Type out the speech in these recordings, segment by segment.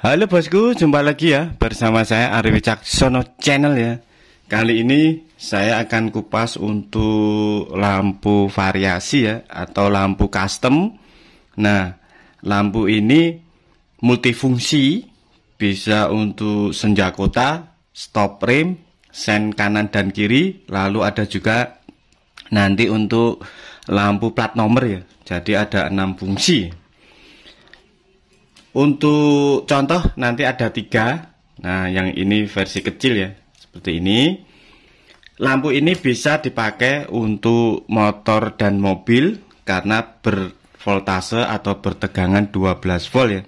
Halo bosku, jumpa lagi ya bersama saya Ari Wicaksono Channel ya. Kali ini saya akan kupas untuk lampu variasi ya atau lampu custom. Nah, lampu ini multifungsi bisa untuk senja kota, stop rim, sen kanan dan kiri, lalu ada juga nanti untuk lampu plat nomor ya. Jadi ada enam fungsi. Untuk contoh nanti ada tiga. Nah, yang ini versi kecil ya, seperti ini. Lampu ini bisa dipakai untuk motor dan mobil karena bervoltase atau bertegangan 12 volt ya.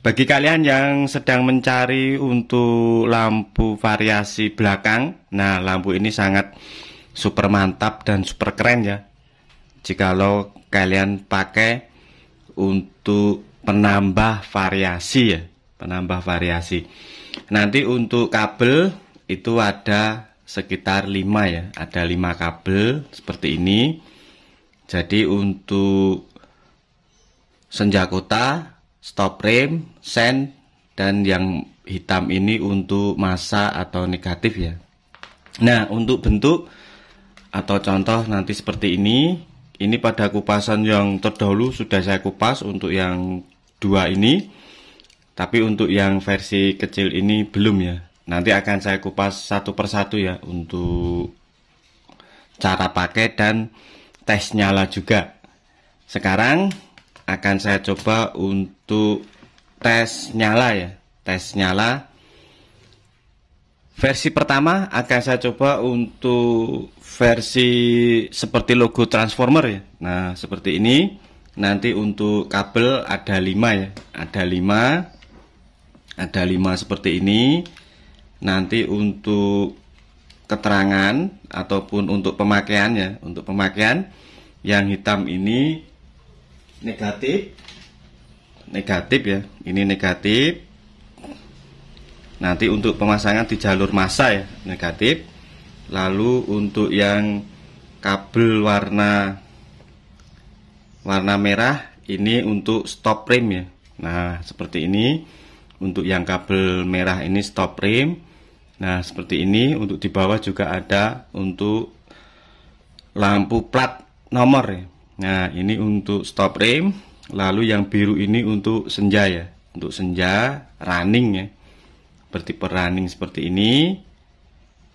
Bagi kalian yang sedang mencari untuk lampu variasi belakang, nah lampu ini sangat super mantap dan super keren ya. Jika lo kalian pakai untuk penambah variasi ya, penambah variasi. Nanti untuk kabel itu ada sekitar 5 ya, ada 5 kabel seperti ini. Jadi untuk senjakota stop frame, send dan yang hitam ini untuk masa atau negatif ya. Nah, untuk bentuk atau contoh nanti seperti ini ini pada kupasan yang terdahulu sudah saya kupas untuk yang 2 ini tapi untuk yang versi kecil ini belum ya nanti akan saya kupas satu persatu ya untuk cara pakai dan tes nyala juga sekarang akan saya coba untuk tes nyala ya tes nyala versi pertama akan saya coba untuk versi seperti logo transformer ya nah seperti ini nanti untuk kabel ada 5 ya ada 5 ada 5 seperti ini nanti untuk keterangan ataupun untuk pemakaian ya untuk pemakaian yang hitam ini negatif negatif ya ini negatif nanti untuk pemasangan di jalur masa ya negatif lalu untuk yang kabel warna warna merah ini untuk stop frame ya nah seperti ini untuk yang kabel merah ini stop frame nah seperti ini untuk di bawah juga ada untuk lampu plat nomor ya nah ini untuk stop frame lalu yang biru ini untuk senja ya untuk senja running ya seperti per running seperti ini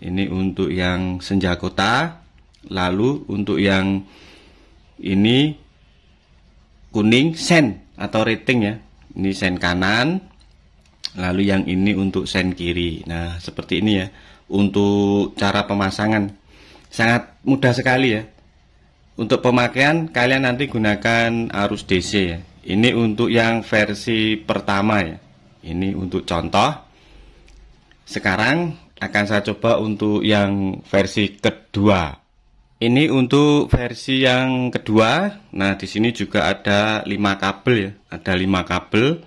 ini untuk yang senja kota lalu untuk yang ini kuning sen atau rating ya ini sen kanan lalu yang ini untuk sen kiri nah seperti ini ya untuk cara pemasangan sangat mudah sekali ya untuk pemakaian kalian nanti gunakan arus DC ya ini untuk yang versi pertama ya ini untuk contoh sekarang akan saya coba untuk yang versi kedua ini untuk versi yang kedua. Nah, di sini juga ada lima kabel ya. Ada lima kabel.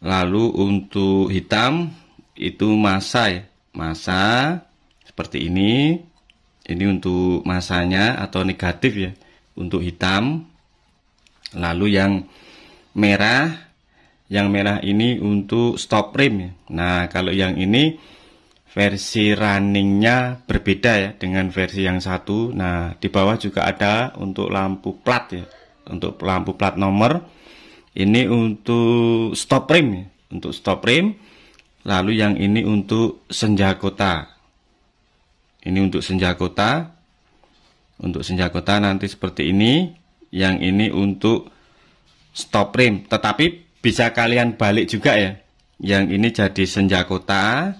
Lalu untuk hitam itu masa ya. Masa seperti ini. Ini untuk masanya atau negatif ya. Untuk hitam. Lalu yang merah yang merah ini untuk stop rim ya. Nah, kalau yang ini versi runningnya berbeda ya dengan versi yang satu. Nah di bawah juga ada untuk lampu plat ya, untuk lampu plat nomor. Ini untuk stop rim, ya. untuk stop rim. Lalu yang ini untuk senja kota. Ini untuk senja kota. Untuk senja kota nanti seperti ini. Yang ini untuk stop rim. Tetapi bisa kalian balik juga ya. Yang ini jadi senja kota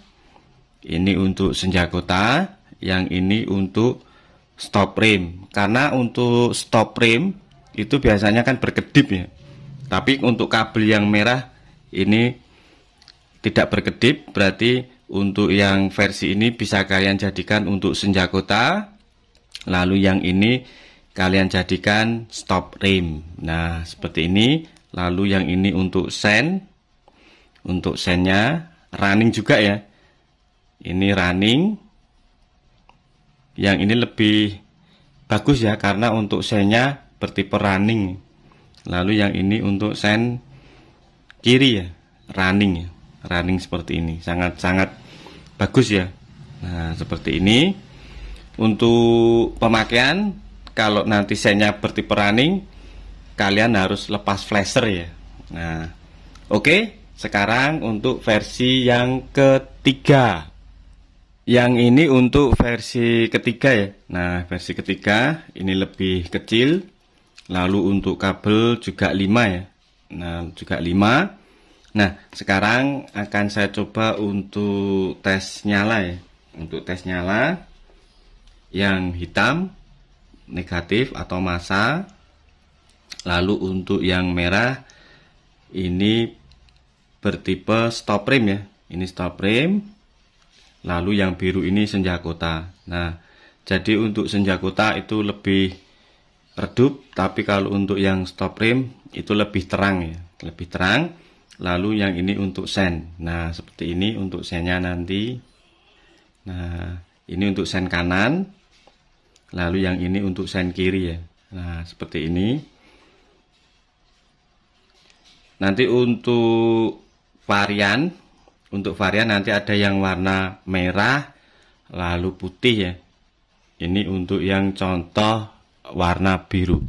ini untuk senja kota, yang ini untuk stop rim. Karena untuk stop rim itu biasanya kan berkedip ya. Tapi untuk kabel yang merah ini tidak berkedip, berarti untuk yang versi ini bisa kalian jadikan untuk senja kota. Lalu yang ini kalian jadikan stop rim. Nah, seperti ini. Lalu yang ini untuk sen. Untuk sennya running juga ya. Ini running. Yang ini lebih bagus ya karena untuk senya bertipe running. Lalu yang ini untuk sen kiri ya, running ya. Running seperti ini, sangat-sangat bagus ya. Nah, seperti ini. Untuk pemakaian kalau nanti senya bertipe running, kalian harus lepas flasher ya. Nah, oke, okay, sekarang untuk versi yang ketiga. Yang ini untuk versi ketiga ya. Nah, versi ketiga ini lebih kecil. Lalu untuk kabel juga 5 ya. Nah, juga 5. Nah, sekarang akan saya coba untuk tes nyala ya. Untuk tes nyala yang hitam negatif atau masa. Lalu untuk yang merah ini bertipe stop frame ya. Ini stop frame lalu yang biru ini senja kota nah jadi untuk senja kota itu lebih redup tapi kalau untuk yang stop rim itu lebih terang ya lebih terang lalu yang ini untuk sen nah seperti ini untuk senya nanti nah ini untuk sen kanan lalu yang ini untuk sen kiri ya nah seperti ini nanti untuk varian untuk varian nanti ada yang warna merah lalu putih ya ini untuk yang contoh warna biru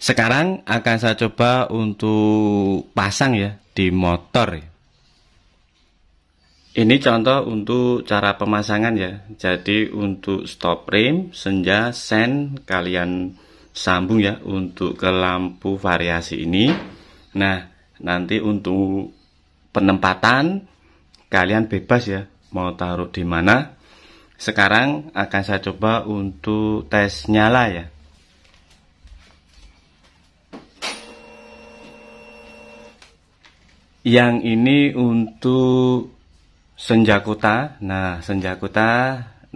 sekarang akan saya coba untuk pasang ya di motor ya. ini contoh untuk cara pemasangan ya jadi untuk stop rim senja sen kalian sambung ya untuk ke lampu variasi ini nah nanti untuk penempatan kalian bebas ya mau taruh di mana. Sekarang akan saya coba untuk tes nyala ya. Yang ini untuk senja Nah, senja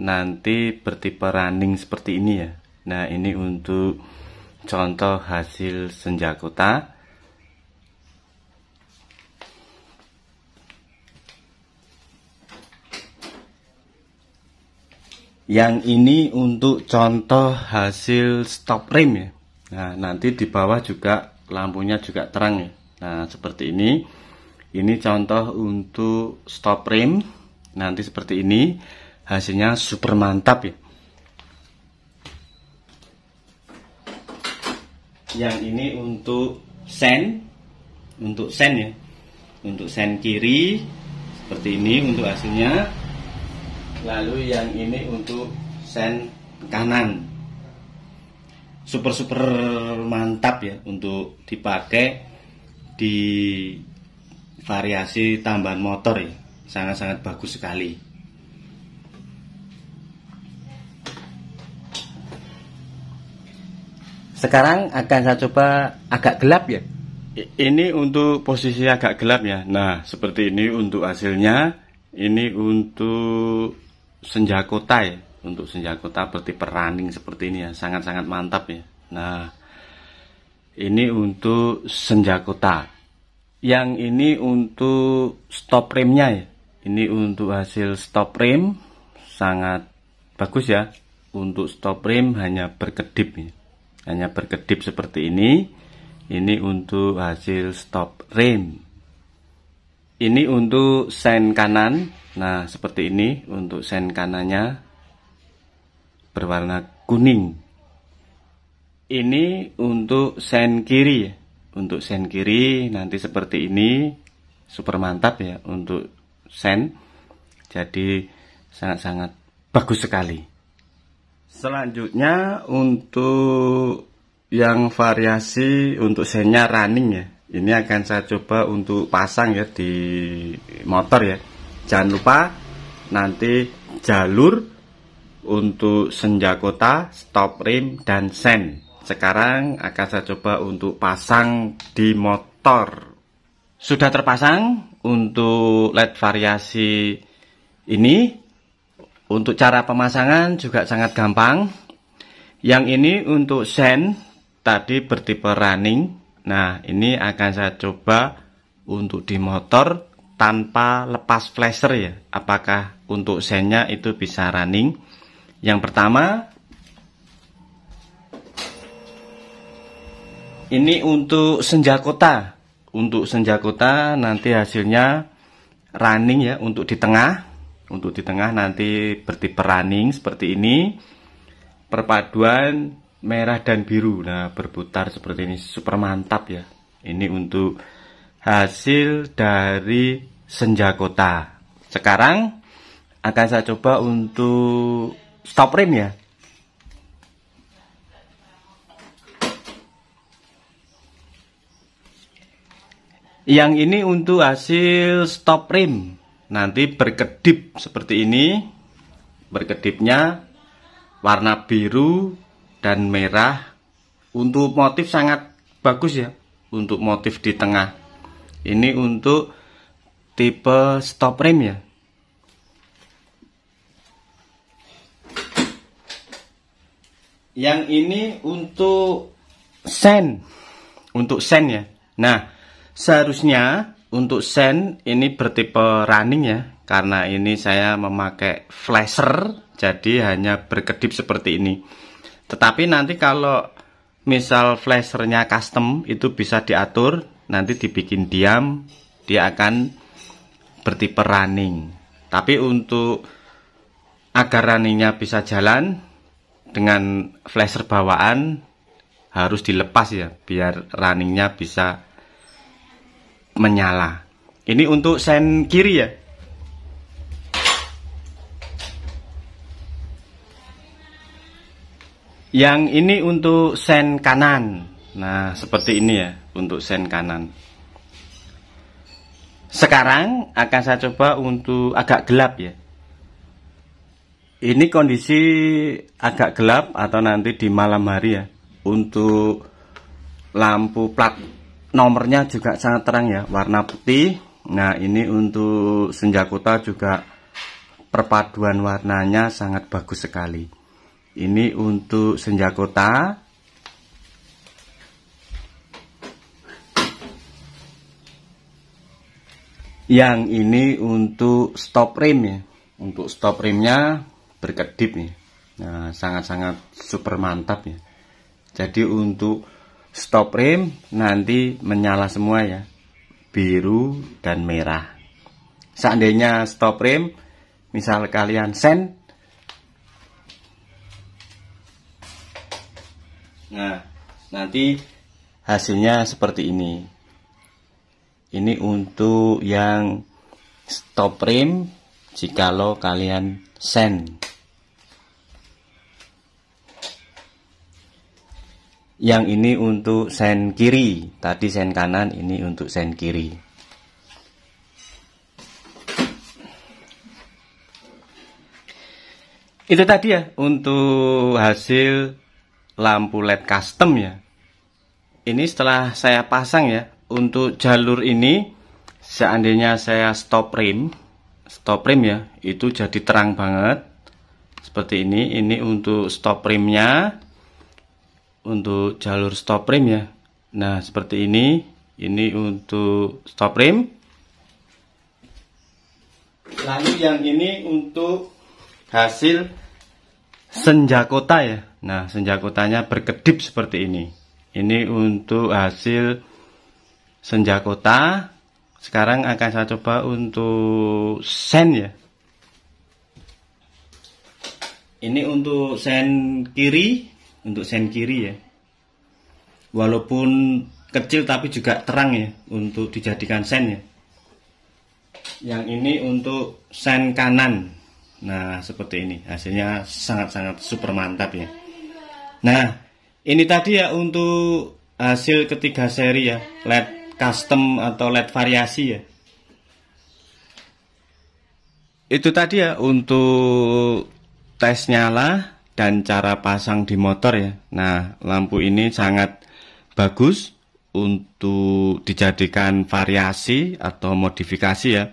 nanti bertipe running seperti ini ya. Nah, ini untuk contoh hasil senja kota. yang ini untuk contoh hasil stop rim ya nah nanti di bawah juga lampunya juga terang ya nah seperti ini ini contoh untuk stop rim. nanti seperti ini hasilnya super mantap ya yang ini untuk sen untuk sen ya untuk sen kiri seperti ini untuk hasilnya lalu yang ini untuk sen kanan super super mantap ya untuk dipakai di variasi tambahan motor ya sangat sangat bagus sekali sekarang akan saya coba agak gelap ya ini untuk posisi agak gelap ya nah seperti ini untuk hasilnya ini untuk senja kota ya untuk senja kota bertipe running seperti ini ya sangat-sangat mantap ya nah ini untuk senja kota yang ini untuk stop remnya ya ini untuk hasil stop rem sangat bagus ya untuk stop rem hanya berkedip ya. hanya berkedip seperti ini ini untuk hasil stop rem ini untuk sen kanan. Nah, seperti ini untuk sen kanannya berwarna kuning. Ini untuk sen kiri. Untuk sen kiri nanti seperti ini. Super mantap ya untuk sen. Jadi sangat-sangat bagus sekali. Selanjutnya untuk yang variasi untuk senya running ya ini akan saya coba untuk pasang ya di motor ya jangan lupa nanti jalur untuk senja kota stop rim dan sen sekarang akan saya coba untuk pasang di motor sudah terpasang untuk led variasi ini untuk cara pemasangan juga sangat gampang yang ini untuk sen tadi bertipe running Nah ini akan saya coba untuk di motor tanpa lepas flasher ya apakah untuk sennya itu bisa running yang pertama ini untuk senja kota untuk senja kota nanti hasilnya running ya untuk di tengah untuk di tengah nanti bertipe running seperti ini perpaduan merah dan biru nah berputar seperti ini super mantap ya ini untuk hasil dari senja kota sekarang akan saya coba untuk stop rim ya yang ini untuk hasil stop rim nanti berkedip seperti ini berkedipnya warna biru dan merah untuk motif sangat bagus ya untuk motif di tengah ini untuk tipe stop rim ya yang ini untuk sen untuk sen ya nah seharusnya untuk sen ini bertipe running ya karena ini saya memakai flasher jadi hanya berkedip seperti ini tetapi nanti kalau misal flashernya custom itu bisa diatur, nanti dibikin diam, dia akan bertipe running. Tapi untuk agar runningnya bisa jalan dengan flasher bawaan harus dilepas ya biar runningnya bisa menyala. Ini untuk sen kiri ya. yang ini untuk sen kanan nah seperti ini ya untuk sen kanan sekarang akan saya coba untuk agak gelap ya ini kondisi agak gelap atau nanti di malam hari ya untuk lampu plat nomornya juga sangat terang ya warna putih nah ini untuk senja kota juga perpaduan warnanya sangat bagus sekali ini untuk senja kota. Yang ini untuk stop rim ya. Untuk stop rimnya berkedip nih. Ya. Nah, sangat-sangat super mantap ya. Jadi untuk stop rim nanti menyala semua ya. Biru dan merah. Seandainya stop rim misal kalian send Nah, nanti hasilnya seperti ini. Ini untuk yang stop rim jikalau kalian send. Yang ini untuk sen kiri, tadi sen kanan, ini untuk sen kiri. Itu tadi ya untuk hasil lampu LED custom ya. Ini setelah saya pasang ya, untuk jalur ini seandainya saya stop rim, stop rim ya, itu jadi terang banget. Seperti ini, ini untuk stop rimnya, untuk jalur stop rim ya. Nah, seperti ini, ini untuk stop rim. Lalu yang ini untuk hasil senja kota ya. Nah, senja kotanya berkedip seperti ini. Ini untuk hasil senja kota. Sekarang akan saya coba untuk sen ya. Ini untuk sen kiri, untuk sen kiri ya. Walaupun kecil tapi juga terang ya untuk dijadikan sen ya. Yang ini untuk sen kanan. Nah seperti ini hasilnya sangat-sangat super mantap ya Nah ini tadi ya untuk hasil ketiga seri ya LED custom atau LED variasi ya Itu tadi ya untuk tes nyala dan cara pasang di motor ya Nah lampu ini sangat bagus untuk dijadikan variasi atau modifikasi ya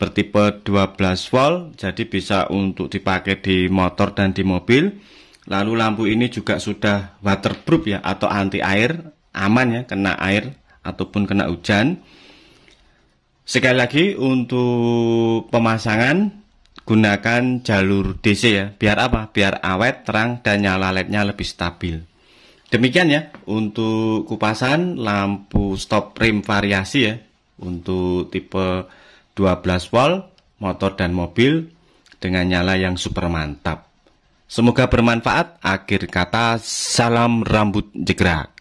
bertipe 12 volt jadi bisa untuk dipakai di motor dan di mobil lalu lampu ini juga sudah waterproof ya atau anti air aman ya kena air ataupun kena hujan sekali lagi untuk pemasangan gunakan jalur DC ya biar apa biar awet terang dan nyala lednya lebih stabil demikian ya untuk kupasan lampu stop rim variasi ya untuk tipe 12 volt, motor dan mobil dengan nyala yang super mantap. Semoga bermanfaat. Akhir kata, salam rambut jegrak.